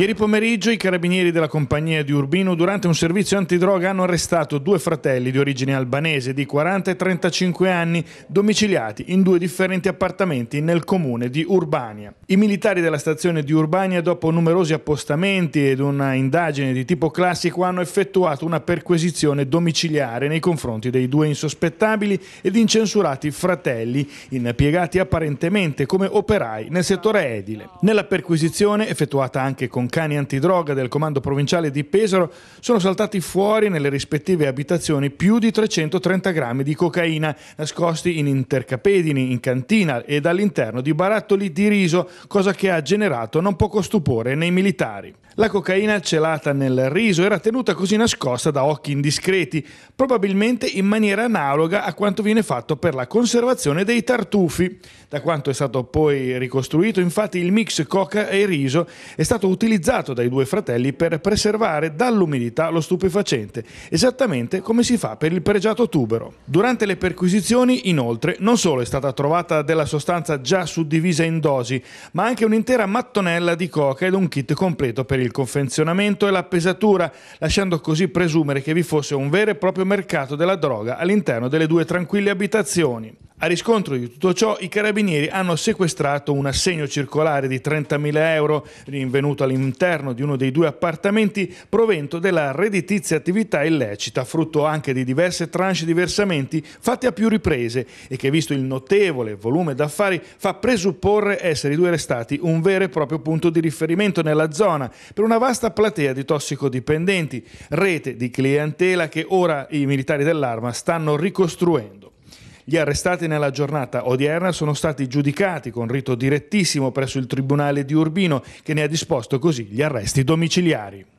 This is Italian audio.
Ieri pomeriggio i carabinieri della compagnia di Urbino durante un servizio antidroga hanno arrestato due fratelli di origine albanese di 40 e 35 anni domiciliati in due differenti appartamenti nel comune di Urbania. I militari della stazione di Urbania dopo numerosi appostamenti ed una indagine di tipo classico hanno effettuato una perquisizione domiciliare nei confronti dei due insospettabili ed incensurati fratelli impiegati apparentemente come operai nel settore edile. Nella perquisizione effettuata anche con cani antidroga del comando provinciale di Pesaro, sono saltati fuori nelle rispettive abitazioni più di 330 grammi di cocaina, nascosti in intercapedini, in cantina ed all'interno di barattoli di riso, cosa che ha generato non poco stupore nei militari. La cocaina celata nel riso era tenuta così nascosta da occhi indiscreti, probabilmente in maniera analoga a quanto viene fatto per la conservazione dei tartufi. Da quanto è stato poi ricostruito, infatti, il mix coca e riso è stato utilizzato utilizzato dai due fratelli per preservare dall'umidità lo stupefacente, esattamente come si fa per il pregiato tubero. Durante le perquisizioni, inoltre, non solo è stata trovata della sostanza già suddivisa in dosi, ma anche un'intera mattonella di coca ed un kit completo per il confezionamento e la pesatura, lasciando così presumere che vi fosse un vero e proprio mercato della droga all'interno delle due tranquille abitazioni. A riscontro di tutto ciò, i carabinieri hanno sequestrato un assegno circolare di 30.000 euro, rinvenuto all'interno di uno dei due appartamenti, provento della redditizia attività illecita, frutto anche di diverse tranche di versamenti fatte a più riprese e che, visto il notevole volume d'affari, fa presupporre essere i due restati un vero e proprio punto di riferimento nella zona per una vasta platea di tossicodipendenti, rete di clientela che ora i militari dell'arma stanno ricostruendo. Gli arrestati nella giornata odierna sono stati giudicati con rito direttissimo presso il Tribunale di Urbino che ne ha disposto così gli arresti domiciliari.